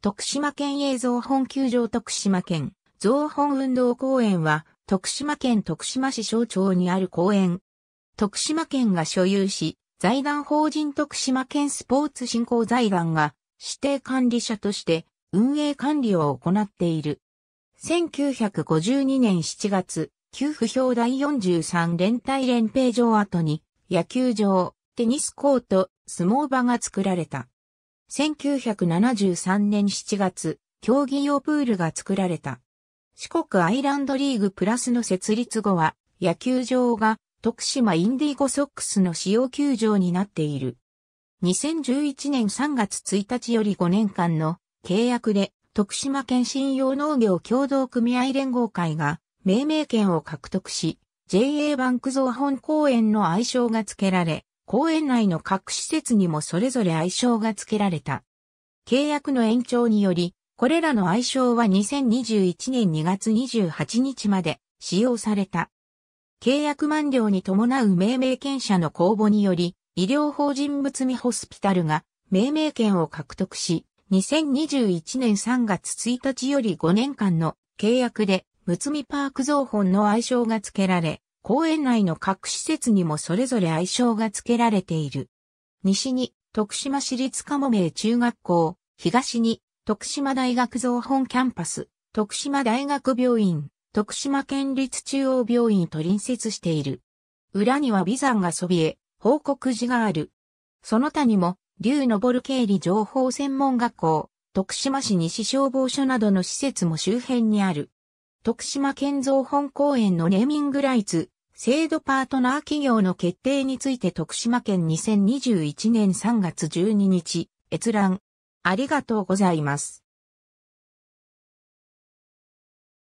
徳島県営造本球場徳島県造本運動公園は徳島県徳島市省庁にある公園。徳島県が所有し、財団法人徳島県スポーツ振興財団が指定管理者として運営管理を行っている。1952年7月、給付表第43連帯連平城跡に野球場、テニスコート、相撲場が作られた。1973年7月、競技用プールが作られた。四国アイランドリーグプラスの設立後は、野球場が徳島インディーゴソックスの使用球場になっている。2011年3月1日より5年間の契約で徳島県信用農業共同組合連合会が命名権を獲得し、JA バンクゾー本公園の愛称が付けられ、公園内の各施設にもそれぞれ愛称が付けられた。契約の延長により、これらの愛称は2021年2月28日まで使用された。契約満了に伴う命名権者の公募により、医療法人むつみホスピタルが命名権を獲得し、2021年3月1日より5年間の契約で、むつみパーク造本の愛称が付けられ、公園内の各施設にもそれぞれ愛称が付けられている。西に徳島市立も名中学校、東に徳島大学造本キャンパス、徳島大学病院、徳島県立中央病院と隣接している。裏には美山がそびえ、報告寺がある。その他にも、竜登経理情報専門学校、徳島市西消防署などの施設も周辺にある。徳島県造本公園のネーミングライツ、制度パートナー企業の決定について徳島県2021年3月12日、閲覧。ありがとうございます。